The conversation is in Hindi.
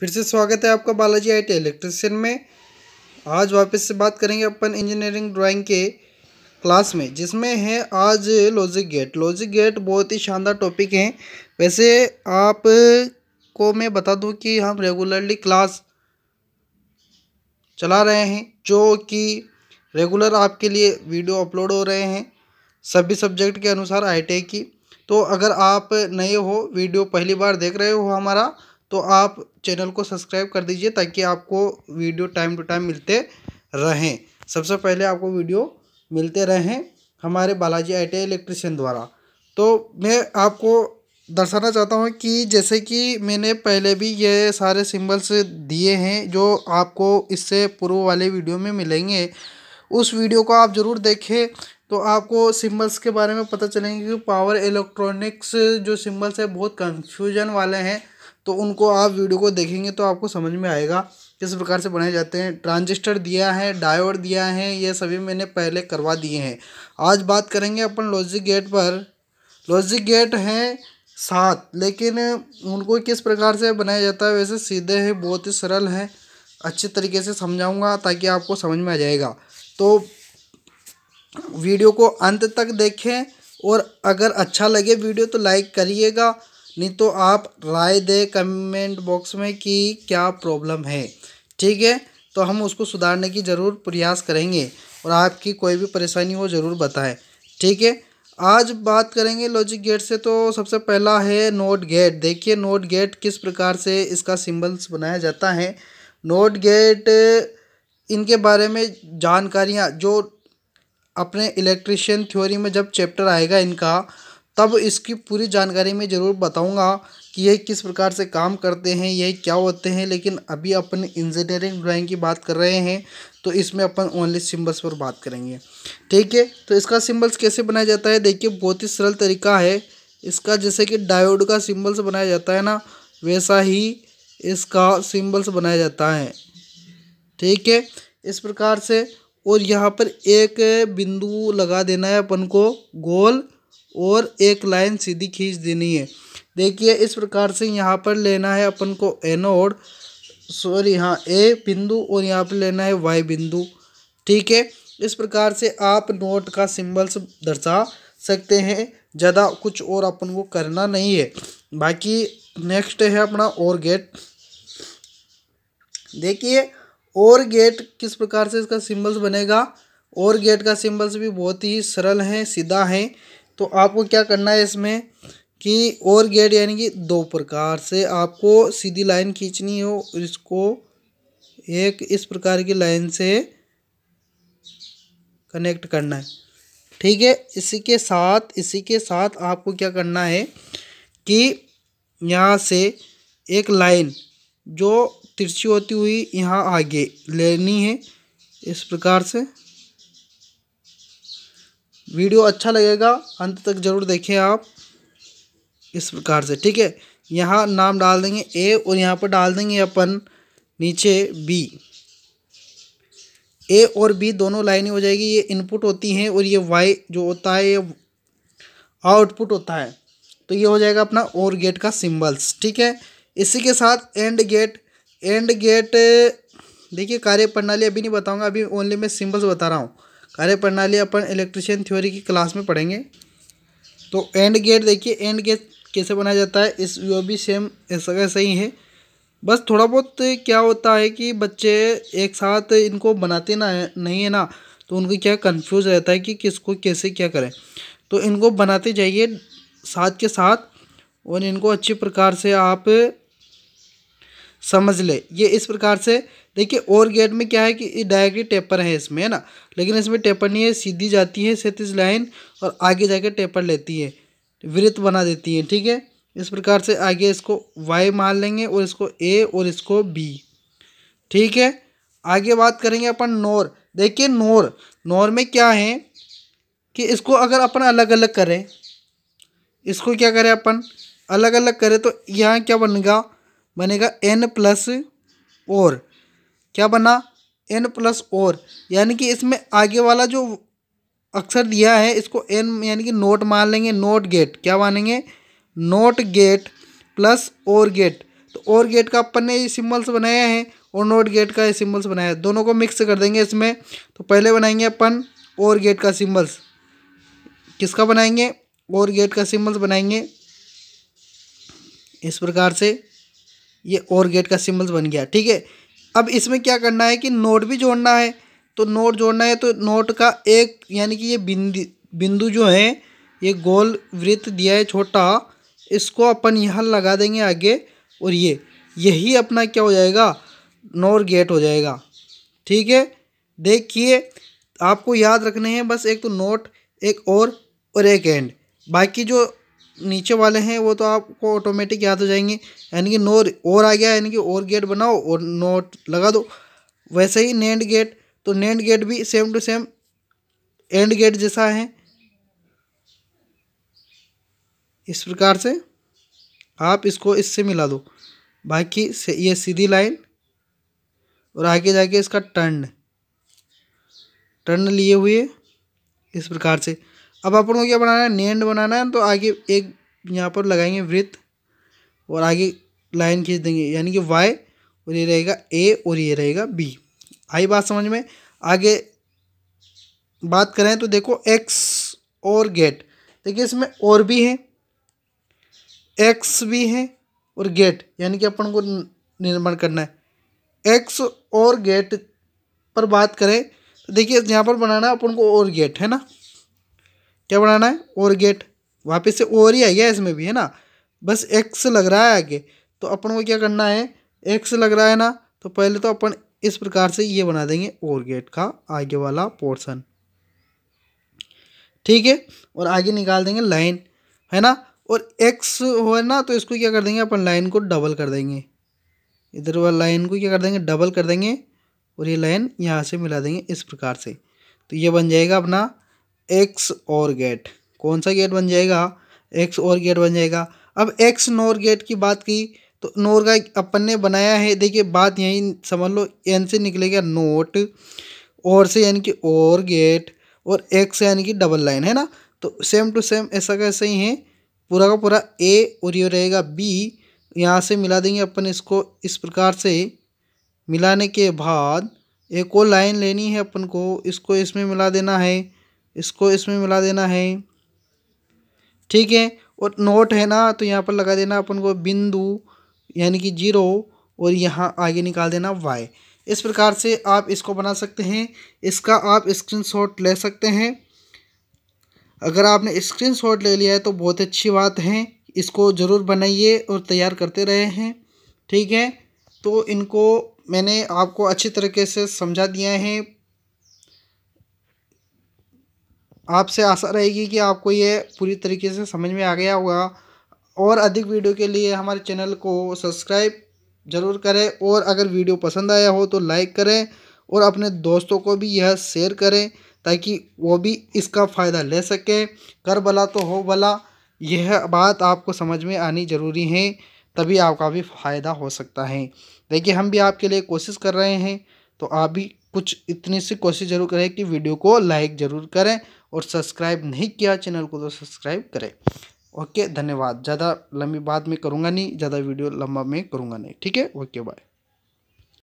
फिर से स्वागत है आपका बालाजी आई टी इलेक्ट्रिशियन में आज वापस से बात करेंगे अपन इंजीनियरिंग ड्राइंग के क्लास में जिसमें है आज लॉजिक गेट लॉजिक गेट बहुत ही शानदार टॉपिक हैं वैसे आप को मैं बता दूं कि हम रेगुलरली क्लास चला रहे हैं जो कि रेगुलर आपके लिए वीडियो अपलोड हो रहे हैं सभी सब्जेक्ट के अनुसार आई e की तो अगर आप नए हो वीडियो पहली बार देख रहे हो हमारा तो आप चैनल को सब्सक्राइब कर दीजिए ताकि आपको वीडियो टाइम टू टाइम मिलते रहें सबसे पहले आपको वीडियो मिलते रहें हमारे बालाजी आई इलेक्ट्रिशियन द्वारा तो मैं आपको दर्शाना चाहता हूँ कि जैसे कि मैंने पहले भी ये सारे सिंबल्स दिए हैं जो आपको इससे पूर्व वाले वीडियो में मिलेंगे उस वीडियो को आप ज़रूर देखें तो आपको सिंबल्स के बारे में पता चलेंगे कि पावर इलेक्ट्रॉनिक्स जो सिंबल्स है बहुत कंफ्यूजन वाले हैं तो उनको आप वीडियो को देखेंगे तो आपको समझ में आएगा किस प्रकार से बनाए जाते हैं ट्रांजिस्टर दिया है डायोड दिया है ये सभी मैंने पहले करवा दिए हैं आज बात करेंगे अपन लॉजिक गेट पर लॉजिक गेट हैं सात लेकिन उनको किस प्रकार से बनाया जाता है वैसे सीधे है बहुत ही सरल है अच्छे तरीके से समझाऊंगा ताकि आपको समझ में आ जाएगा तो वीडियो को अंत तक देखें और अगर अच्छा लगे वीडियो तो लाइक करिएगा नहीं तो आप राय दे कमेंट बॉक्स में कि क्या प्रॉब्लम है ठीक है तो हम उसको सुधारने की ज़रूर प्रयास करेंगे और आपकी कोई भी परेशानी हो ज़रूर बताएं ठीक है आज बात करेंगे लॉजिक गेट से तो सबसे पहला है नोट गेट देखिए नोट गेट किस प्रकार से इसका सिंबल्स बनाया जाता है नोट गेट इनके बारे में जानकारियाँ जो अपने इलेक्ट्रिशियन थ्योरी में जब चैप्टर आएगा इनका तब इसकी पूरी जानकारी मैं ज़रूर बताऊँगा कि ये किस प्रकार से काम करते हैं ये क्या होते हैं लेकिन अभी अपन इंजीनियरिंग ड्राइंग की बात कर रहे हैं तो इसमें अपन ओनली सिम्बल्स पर बात करेंगे ठीक है तो इसका सिम्बल्स कैसे बनाया जाता है देखिए बहुत ही सरल तरीका है इसका जैसे कि डायोड का सिम्बल्स बनाया जाता है ना वैसा ही इसका सिम्बल्स बनाया जाता है ठीक है इस प्रकार से और यहाँ पर एक बिंदु लगा देना है अपन को गोल और एक लाइन सीधी खींच देनी है देखिए इस प्रकार से यहाँ पर लेना है अपन को एनोड सॉरी हाँ ए बिंदु और यहाँ पर लेना है वाई बिंदु ठीक है इस प्रकार से आप नोट का सिंबल्स दर्शा सकते हैं ज़्यादा कुछ और अपन को करना नहीं है बाकी नेक्स्ट है अपना और गेट देखिए और गेट किस प्रकार से इसका सिंबल्स बनेगा और गेट का सिंबल्स भी बहुत ही सरल हैं सीधा हैं तो आपको क्या करना है इसमें कि और गेट यानी कि दो प्रकार से आपको सीधी लाइन खींचनी हो इसको एक इस प्रकार की लाइन से कनेक्ट करना है ठीक है इसी के साथ इसी के साथ आपको क्या करना है कि यहाँ से एक लाइन जो तिरछी होती हुई यहाँ आगे लेनी है इस प्रकार से वीडियो अच्छा लगेगा अंत तक ज़रूर देखें आप इस प्रकार से ठीक है यहाँ नाम डाल देंगे ए और यहाँ पर डाल देंगे अपन नीचे बी ए और बी दोनों लाइनें हो जाएगी ये इनपुट होती हैं और ये वाई जो होता है ये आउटपुट होता है तो ये हो जाएगा अपना और गेट का सिंबल्स ठीक है इसी के साथ एंड गेट एंड गेट देखिए कार्य प्रणाली अभी नहीं बताऊंगा अभी ओनली मैं सिंबल्स बता रहा हूँ कार्यप्रणाली अपन इलेक्ट्रिशियन थ्योरी की क्लास में पढ़ेंगे तो एंड गेट देखिए एंड गेट कैसे बनाया जाता है इस वो भी सेम ऐसा सही है बस थोड़ा बहुत क्या होता है कि बच्चे एक साथ इनको बनाते ना नहीं है ना तो उनको क्या कंफ्यूज रहता है कि किसको कैसे क्या करें तो इनको बनाते जाइए साथ के साथ और इनको अच्छी प्रकार से आप समझ ले ये इस प्रकार से देखिए और गेट में क्या है कि डायरेक्टली टेपर है इसमें है ना लेकिन इसमें टेपर नहीं है सीधी जाती है सैंतीस लाइन और आगे जाके टेपर लेती है वृत्त बना देती है ठीक है इस प्रकार से आगे इसको वाई मान लेंगे और इसको ए और इसको बी ठीक है आगे बात करेंगे अपन नोर देखिए नोर नोर में क्या है कि इसको अगर अपन अलग अलग करें इसको क्या करें अपन अलग अलग करें तो यहाँ क्या बनेगा बनेगा एन प्लस और क्या बना एन प्लस और यानी कि इसमें आगे वाला जो अक्षर दिया है इसको एन यानी कि नोट मान लेंगे नोट गेट क्या मानेंगे not gate plus or gate तो और गेट का अपन ने ये सिम्बल्स बनाया है और नोट गेट का ये सिम्बल्स बनाया है दोनों को मिक्स कर देंगे इसमें तो पहले बनाएंगे अपन और गेट का सिम्बल्स किसका बनाएंगे और गेट का सिम्बल्स बनाएंगे इस प्रकार से ये और गेट का सिम्बल्स बन गया ठीक है अब इसमें क्या करना है कि नोट भी जोड़ना है तो नोट जोड़ना है तो नोट का एक यानी कि ये बिंदी बिंदु जो है ये गोल वृत्त दिया है छोटा इसको अपन यहाँ लगा देंगे आगे और ये यही अपना क्या हो जाएगा नोर गेट हो जाएगा ठीक है देखिए आपको याद रखने हैं बस एक तो नोट एक और और एक एंड बाकी जो नीचे वाले हैं वो तो आपको ऑटोमेटिक याद हो जाएंगे यानी कि नो और आ गया यानी कि और गेट बनाओ और नोट लगा दो वैसे ही नेंड गेट तो नेंड गेट भी same to same and gate जैसा है इस प्रकार से आप इसको इससे मिला दो बाकी से ये सीधी लाइन और आगे जाके इसका टर्न टर्न लिए हुए इस प्रकार से अब अपन को क्या बनाना है नेंड बनाना है तो आगे एक यहाँ पर लगाएंगे वृत्त और आगे लाइन खींच देंगे यानी कि वाई और ये रहेगा ए और ये रहेगा बी आई बात समझ में आगे बात करें तो देखो एक्स और गेट देखिए इसमें और भी हैं एक्स भी हैं और गेट यानी कि अपन को निर्माण करना है एक्स और गेट पर बात करें तो देखिए यहाँ पर बनाना है अपन को और गेट है ना क्या बनाना है और गेट वापस से और ही आ गया इसमें भी है ना बस एक्स लग रहा है आगे तो अपन को क्या करना है एक्स लग रहा है ना तो पहले तो अपन इस प्रकार से ये बना देंगे और गेट का आगे वाला पोर्शन ठीक है और आगे निकाल देंगे लाइन है ना और एक्स हो है ना तो इसको क्या कर देंगे अपन लाइन को डबल कर देंगे इधर वाला लाइन को क्या कर देंगे डबल कर देंगे और ये लाइन यहाँ से मिला देंगे इस प्रकार से तो ये बन जाएगा अपना एक्स और गेट कौन सा गेट बन जाएगा एक्स और गेट बन जाएगा अब एक्स नोर गेट की बात की तो नोर का अपन ने बनाया है देखिए बात यही समझ लो एन से निकलेगा नोट और से यानी कि और गेट और एक्स यानी कि डबल लाइन है ना तो सेम टू सेम ऐसा कैसे ही है पूरा का पूरा ए और ये रहेगा बी यहाँ से मिला देंगे अपन इसको इस प्रकार से मिलाने के बाद एक और लाइन लेनी है अपन को इसको इसमें मिला देना है इसको इसमें मिला देना है ठीक है और नोट है ना तो यहाँ पर लगा देना अपन को बिंदु यानी कि जीरो और यहाँ आगे निकाल देना वाई इस प्रकार से आप इसको बना सकते हैं इसका आप स्क्रीनशॉट ले सकते हैं अगर आपने स्क्रीनशॉट ले लिया है तो बहुत अच्छी बात है इसको ज़रूर बनाइए और तैयार करते रहे हैं ठीक है तो इनको मैंने आपको अच्छी तरीके से समझा दिया है आपसे आशा रहेगी कि आपको ये पूरी तरीके से समझ में आ गया होगा और अधिक वीडियो के लिए हमारे चैनल को सब्सक्राइब ज़रूर करें और अगर वीडियो पसंद आया हो तो लाइक करें और अपने दोस्तों को भी यह शेयर करें ताकि वो भी इसका फ़ायदा ले सकें कर भला तो हो भला यह बात आपको समझ में आनी ज़रूरी है तभी आपका भी फ़ायदा हो सकता है देखिए हम भी आपके लिए कोशिश कर रहे हैं तो आप भी कुछ इतनी सी कोशिश जरूर करें कि वीडियो को लाइक ज़रूर करें और सब्सक्राइब नहीं किया चैनल को तो सब्सक्राइब करें ओके धन्यवाद ज़्यादा लंबी बात में करूँगा नहीं ज़्यादा वीडियो लंबा में करूँगा नहीं ठीक है ओके बाय